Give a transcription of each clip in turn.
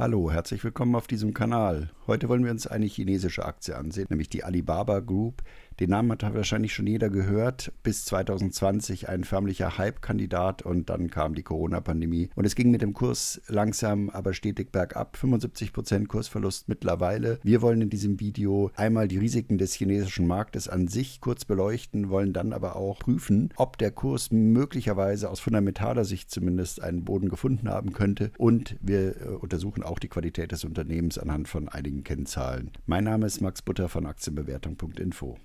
Hallo, herzlich willkommen auf diesem Kanal. Heute wollen wir uns eine chinesische Aktie ansehen, nämlich die Alibaba Group, den Namen hat wahrscheinlich schon jeder gehört. Bis 2020 ein förmlicher Hype-Kandidat und dann kam die Corona-Pandemie. Und es ging mit dem Kurs langsam, aber stetig bergab. 75 Kursverlust mittlerweile. Wir wollen in diesem Video einmal die Risiken des chinesischen Marktes an sich kurz beleuchten, wollen dann aber auch prüfen, ob der Kurs möglicherweise aus fundamentaler Sicht zumindest einen Boden gefunden haben könnte. Und wir äh, untersuchen auch die Qualität des Unternehmens anhand von einigen Kennzahlen. Mein Name ist Max Butter von aktienbewertung.info.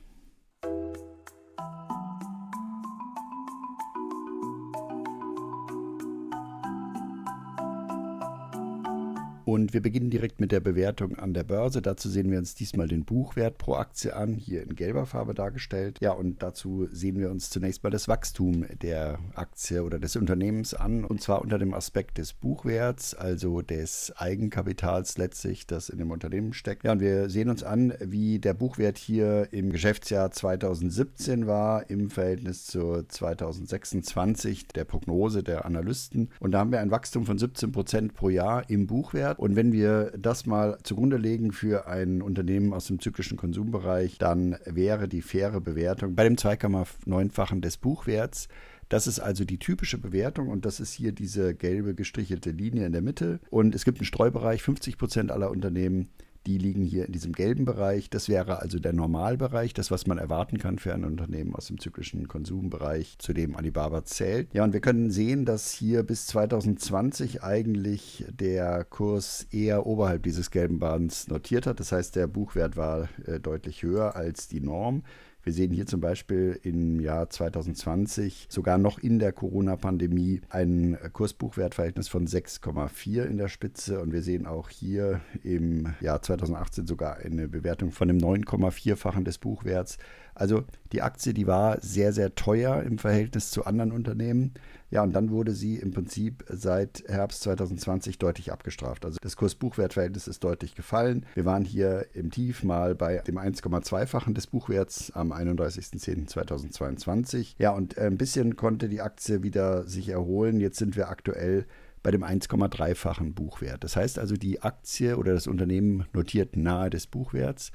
Und wir beginnen direkt mit der Bewertung an der Börse. Dazu sehen wir uns diesmal den Buchwert pro Aktie an, hier in gelber Farbe dargestellt. Ja, und dazu sehen wir uns zunächst mal das Wachstum der Aktie oder des Unternehmens an, und zwar unter dem Aspekt des Buchwerts, also des Eigenkapitals letztlich, das in dem Unternehmen steckt. Ja, und wir sehen uns an, wie der Buchwert hier im Geschäftsjahr 2017 war im Verhältnis zu 2026, der Prognose der Analysten. Und da haben wir ein Wachstum von 17 Prozent pro Jahr im Buchwert hat. Und wenn wir das mal zugrunde legen für ein Unternehmen aus dem zyklischen Konsumbereich, dann wäre die faire Bewertung bei dem 2,9-fachen des Buchwerts das ist also die typische Bewertung und das ist hier diese gelbe gestrichelte Linie in der Mitte. Und es gibt einen Streubereich, 50 Prozent aller Unternehmen die liegen hier in diesem gelben Bereich. Das wäre also der Normalbereich, das, was man erwarten kann für ein Unternehmen aus dem zyklischen Konsumbereich, zu dem Alibaba zählt. Ja, und wir können sehen, dass hier bis 2020 eigentlich der Kurs eher oberhalb dieses gelben Bands notiert hat. Das heißt, der Buchwert war äh, deutlich höher als die Norm. Wir sehen hier zum Beispiel im Jahr 2020 sogar noch in der Corona-Pandemie ein Kursbuchwertverhältnis von 6,4 in der Spitze und wir sehen auch hier im Jahr 2018 sogar eine Bewertung von einem 9,4-fachen des Buchwerts. Also die Aktie, die war sehr, sehr teuer im Verhältnis zu anderen Unternehmen. Ja, und dann wurde sie im Prinzip seit Herbst 2020 deutlich abgestraft. Also das Kurs-Buchwert-Verhältnis ist deutlich gefallen. Wir waren hier im Tief mal bei dem 1,2-fachen des Buchwerts am 31.10.2022. Ja, und äh, ein bisschen konnte die Aktie wieder sich erholen. Jetzt sind wir aktuell bei dem 1,3-fachen Buchwert. Das heißt also, die Aktie oder das Unternehmen notiert nahe des Buchwerts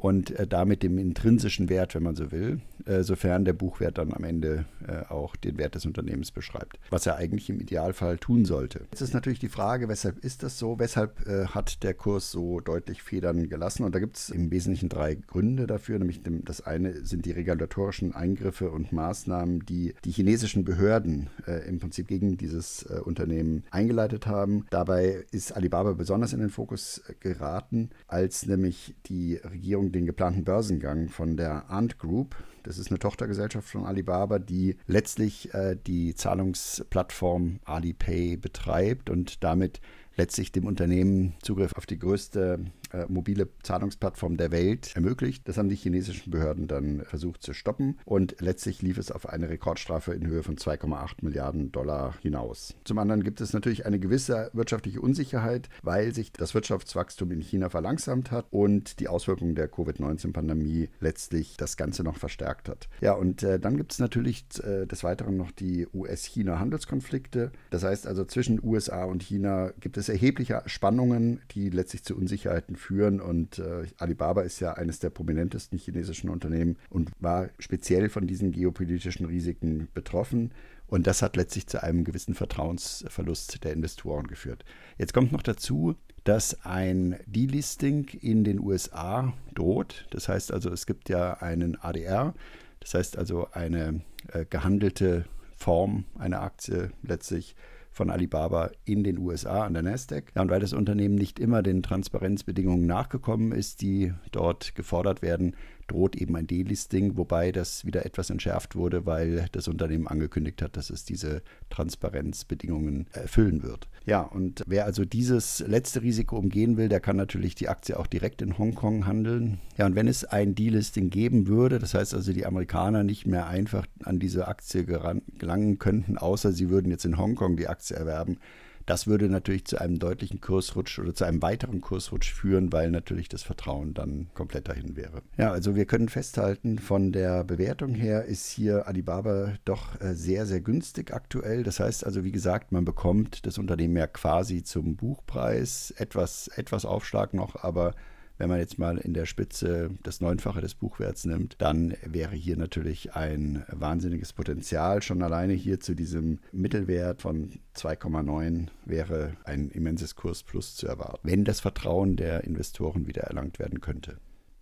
und äh, damit dem intrinsischen Wert, wenn man so will, äh, sofern der Buchwert dann am Ende äh, auch den Wert des Unternehmens beschreibt, was er eigentlich im Idealfall tun sollte. Jetzt ist natürlich die Frage, weshalb ist das so? Weshalb äh, hat der Kurs so deutlich Federn gelassen? Und da gibt es im Wesentlichen drei Gründe dafür. Nämlich das eine sind die regulatorischen Eingriffe und Maßnahmen, die die chinesischen Behörden äh, im Prinzip gegen dieses äh, Unternehmen eingeleitet haben. Dabei ist Alibaba besonders in den Fokus geraten, als nämlich die Regierung den geplanten Börsengang von der Ant Group. Das ist eine Tochtergesellschaft von Alibaba, die letztlich äh, die Zahlungsplattform Alipay betreibt und damit letztlich dem Unternehmen Zugriff auf die größte äh, mobile Zahlungsplattform der Welt ermöglicht. Das haben die chinesischen Behörden dann versucht zu stoppen und letztlich lief es auf eine Rekordstrafe in Höhe von 2,8 Milliarden Dollar hinaus. Zum anderen gibt es natürlich eine gewisse wirtschaftliche Unsicherheit, weil sich das Wirtschaftswachstum in China verlangsamt hat und die Auswirkungen der Covid-19-Pandemie letztlich das Ganze noch verstärkt hat. Ja, und äh, dann gibt es natürlich äh, des Weiteren noch die US-China-Handelskonflikte. Das heißt also zwischen USA und China gibt es erhebliche Spannungen, die letztlich zu Unsicherheiten führen. Und äh, Alibaba ist ja eines der prominentesten chinesischen Unternehmen und war speziell von diesen geopolitischen Risiken betroffen. Und das hat letztlich zu einem gewissen Vertrauensverlust der Investoren geführt. Jetzt kommt noch dazu, dass ein Delisting in den USA droht. Das heißt also, es gibt ja einen ADR, das heißt also eine äh, gehandelte Form einer Aktie letztlich von Alibaba in den USA an der Nasdaq. Ja, und weil das Unternehmen nicht immer den Transparenzbedingungen nachgekommen ist, die dort gefordert werden, droht eben ein Delisting, wobei das wieder etwas entschärft wurde, weil das Unternehmen angekündigt hat, dass es diese Transparenzbedingungen erfüllen wird. Ja, und wer also dieses letzte Risiko umgehen will, der kann natürlich die Aktie auch direkt in Hongkong handeln. Ja, und wenn es ein Delisting geben würde, das heißt also die Amerikaner nicht mehr einfach an diese Aktie gelangen könnten, außer sie würden jetzt in Hongkong die Aktie erwerben, das würde natürlich zu einem deutlichen Kursrutsch oder zu einem weiteren Kursrutsch führen, weil natürlich das Vertrauen dann komplett dahin wäre. Ja, also wir können festhalten, von der Bewertung her ist hier Alibaba doch äh, sehr, sehr günstig aktuell. Das heißt also, wie gesagt, man bekommt das Unternehmen ja quasi zum Buchpreis etwas, etwas Aufschlag noch, aber wenn man jetzt mal in der Spitze das Neunfache des Buchwerts nimmt, dann wäre hier natürlich ein wahnsinniges Potenzial. Schon alleine hier zu diesem Mittelwert von 2,9 wäre ein immenses Kursplus zu erwarten, wenn das Vertrauen der Investoren wieder erlangt werden könnte.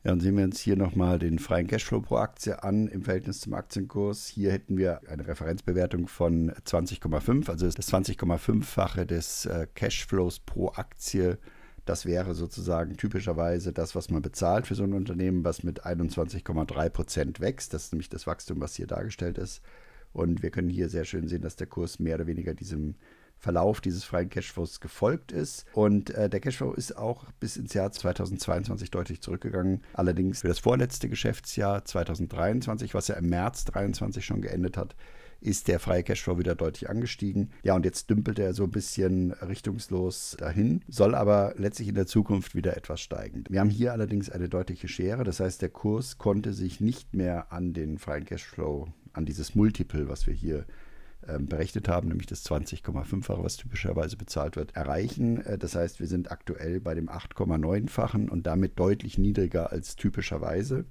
Ja, dann sehen wir uns hier nochmal den freien Cashflow pro Aktie an im Verhältnis zum Aktienkurs. Hier hätten wir eine Referenzbewertung von 20,5, also das 20,5-fache des äh, Cashflows pro Aktie das wäre sozusagen typischerweise das, was man bezahlt für so ein Unternehmen, was mit 21,3 Prozent wächst. Das ist nämlich das Wachstum, was hier dargestellt ist. Und wir können hier sehr schön sehen, dass der Kurs mehr oder weniger diesem Verlauf dieses freien Cashflows gefolgt ist. Und äh, der Cashflow ist auch bis ins Jahr 2022 deutlich zurückgegangen. Allerdings für das vorletzte Geschäftsjahr 2023, was ja im März 2023 schon geendet hat, ist der freie Cashflow wieder deutlich angestiegen. Ja, und jetzt dümpelt er so ein bisschen richtungslos dahin, soll aber letztlich in der Zukunft wieder etwas steigen. Wir haben hier allerdings eine deutliche Schere, das heißt, der Kurs konnte sich nicht mehr an den freien Cashflow, an dieses Multiple, was wir hier ähm, berechnet haben, nämlich das 20,5-fache, was typischerweise bezahlt wird, erreichen. Äh, das heißt, wir sind aktuell bei dem 8,9-fachen und damit deutlich niedriger als typischerweise.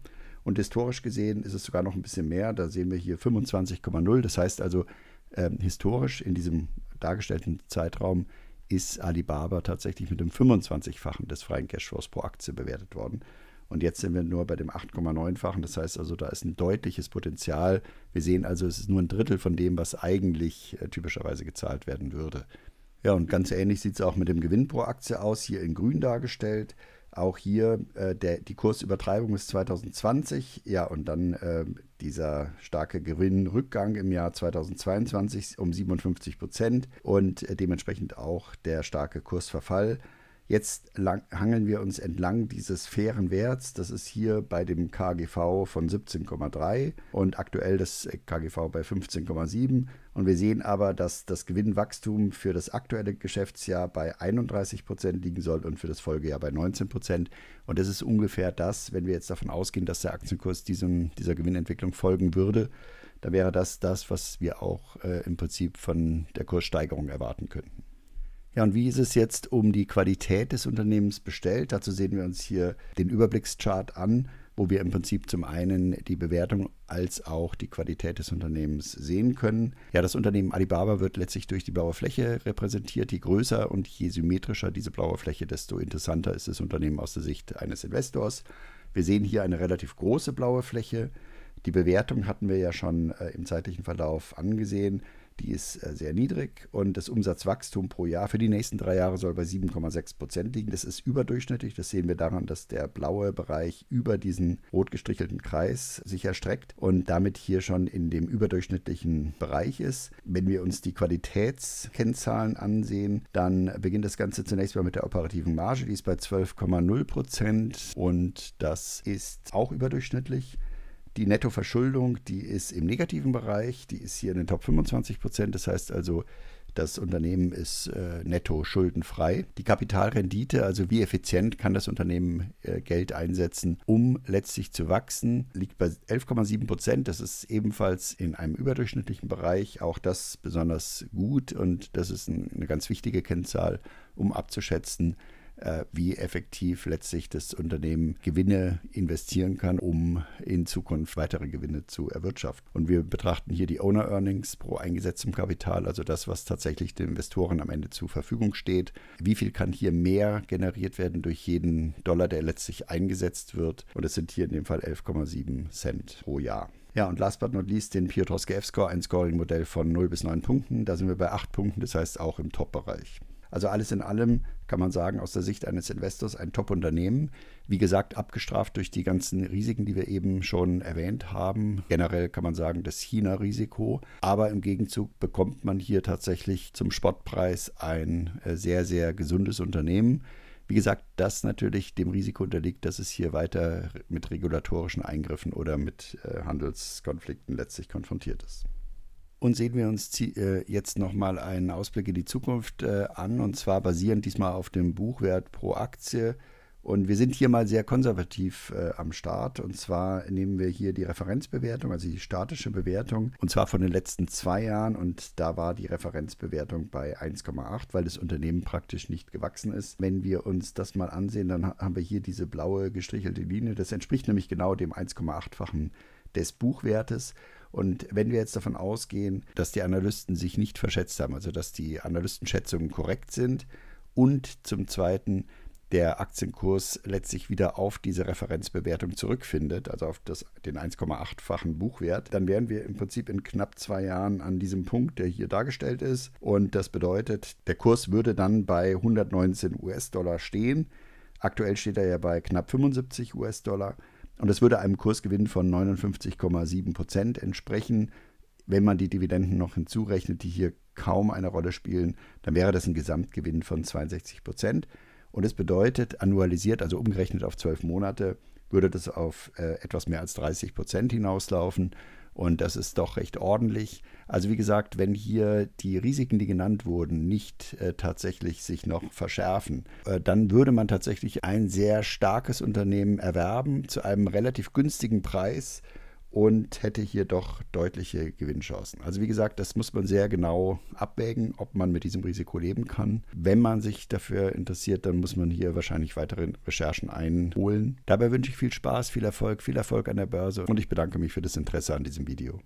Und historisch gesehen ist es sogar noch ein bisschen mehr. Da sehen wir hier 25,0. Das heißt also, äh, historisch in diesem dargestellten Zeitraum ist Alibaba tatsächlich mit dem 25-fachen des freien Cashflows pro Aktie bewertet worden. Und jetzt sind wir nur bei dem 8,9-fachen. Das heißt also, da ist ein deutliches Potenzial. Wir sehen also, es ist nur ein Drittel von dem, was eigentlich äh, typischerweise gezahlt werden würde. Ja, und ganz ähnlich sieht es auch mit dem Gewinn pro Aktie aus, hier in grün dargestellt. Auch hier äh, der, die Kursübertreibung bis 2020. Ja, und dann äh, dieser starke Gewinnrückgang im Jahr 2022 um 57 Prozent und äh, dementsprechend auch der starke Kursverfall. Jetzt lang, hangeln wir uns entlang dieses fairen Werts. Das ist hier bei dem KGV von 17,3 und aktuell das KGV bei 15,7. Und wir sehen aber, dass das Gewinnwachstum für das aktuelle Geschäftsjahr bei 31 Prozent liegen soll und für das Folgejahr bei 19 Prozent. Und das ist ungefähr das, wenn wir jetzt davon ausgehen, dass der Aktienkurs diesem, dieser Gewinnentwicklung folgen würde, Da wäre das das, was wir auch äh, im Prinzip von der Kurssteigerung erwarten könnten. Ja, und wie ist es jetzt um die Qualität des Unternehmens bestellt? Dazu sehen wir uns hier den Überblickschart an, wo wir im Prinzip zum einen die Bewertung als auch die Qualität des Unternehmens sehen können. Ja, das Unternehmen Alibaba wird letztlich durch die blaue Fläche repräsentiert. Je größer und je symmetrischer diese blaue Fläche, desto interessanter ist das Unternehmen aus der Sicht eines Investors. Wir sehen hier eine relativ große blaue Fläche. Die Bewertung hatten wir ja schon äh, im zeitlichen Verlauf angesehen. Die ist äh, sehr niedrig und das Umsatzwachstum pro Jahr für die nächsten drei Jahre soll bei 7,6 Prozent liegen. Das ist überdurchschnittlich. Das sehen wir daran, dass der blaue Bereich über diesen rot gestrichelten Kreis sich erstreckt und damit hier schon in dem überdurchschnittlichen Bereich ist. Wenn wir uns die Qualitätskennzahlen ansehen, dann beginnt das Ganze zunächst mal mit der operativen Marge. Die ist bei 12,0 Prozent und das ist auch überdurchschnittlich. Die Nettoverschuldung, die ist im negativen Bereich, die ist hier in den Top 25 Prozent. Das heißt also, das Unternehmen ist äh, netto schuldenfrei. Die Kapitalrendite, also wie effizient kann das Unternehmen äh, Geld einsetzen, um letztlich zu wachsen, liegt bei 11,7 Prozent. Das ist ebenfalls in einem überdurchschnittlichen Bereich. Auch das besonders gut und das ist ein, eine ganz wichtige Kennzahl, um abzuschätzen, äh, wie effektiv letztlich das Unternehmen Gewinne investieren kann, um in Zukunft weitere Gewinne zu erwirtschaften. Und wir betrachten hier die Owner Earnings pro eingesetztem Kapital, also das, was tatsächlich den Investoren am Ende zur Verfügung steht. Wie viel kann hier mehr generiert werden durch jeden Dollar, der letztlich eingesetzt wird? Und es sind hier in dem Fall 11,7 Cent pro Jahr. Ja, und last but not least den Piotrowski F-Score, ein Scoring-Modell von 0 bis 9 Punkten. Da sind wir bei 8 Punkten, das heißt auch im Top-Bereich. Also alles in allem kann man sagen, aus der Sicht eines Investors ein Top-Unternehmen. Wie gesagt, abgestraft durch die ganzen Risiken, die wir eben schon erwähnt haben. Generell kann man sagen, das China-Risiko. Aber im Gegenzug bekommt man hier tatsächlich zum Spottpreis ein äh, sehr, sehr gesundes Unternehmen. Wie gesagt, das natürlich dem Risiko unterliegt, dass es hier weiter mit regulatorischen Eingriffen oder mit äh, Handelskonflikten letztlich konfrontiert ist. Und sehen wir uns äh, jetzt nochmal einen Ausblick in die Zukunft äh, an, und zwar basierend diesmal auf dem Buchwert pro Aktie. Und wir sind hier mal sehr konservativ äh, am Start. Und zwar nehmen wir hier die Referenzbewertung, also die statische Bewertung, und zwar von den letzten zwei Jahren. Und da war die Referenzbewertung bei 1,8, weil das Unternehmen praktisch nicht gewachsen ist. Wenn wir uns das mal ansehen, dann haben wir hier diese blaue gestrichelte Linie. Das entspricht nämlich genau dem 1,8-fachen des Buchwertes. Und wenn wir jetzt davon ausgehen, dass die Analysten sich nicht verschätzt haben, also dass die Analystenschätzungen korrekt sind und zum Zweiten der Aktienkurs letztlich wieder auf diese Referenzbewertung zurückfindet, also auf das, den 1,8-fachen Buchwert, dann wären wir im Prinzip in knapp zwei Jahren an diesem Punkt, der hier dargestellt ist. Und das bedeutet, der Kurs würde dann bei 119 US-Dollar stehen. Aktuell steht er ja bei knapp 75 US-Dollar. Und das würde einem Kursgewinn von 59,7 Prozent entsprechen. Wenn man die Dividenden noch hinzurechnet, die hier kaum eine Rolle spielen, dann wäre das ein Gesamtgewinn von 62 Prozent. Und es bedeutet, annualisiert, also umgerechnet auf zwölf Monate, würde das auf äh, etwas mehr als 30 Prozent hinauslaufen. Und das ist doch recht ordentlich. Also wie gesagt, wenn hier die Risiken, die genannt wurden, nicht äh, tatsächlich sich noch verschärfen, äh, dann würde man tatsächlich ein sehr starkes Unternehmen erwerben zu einem relativ günstigen Preis und hätte hier doch deutliche Gewinnchancen. Also wie gesagt, das muss man sehr genau abwägen, ob man mit diesem Risiko leben kann. Wenn man sich dafür interessiert, dann muss man hier wahrscheinlich weitere Recherchen einholen. Dabei wünsche ich viel Spaß, viel Erfolg, viel Erfolg an der Börse und ich bedanke mich für das Interesse an diesem Video.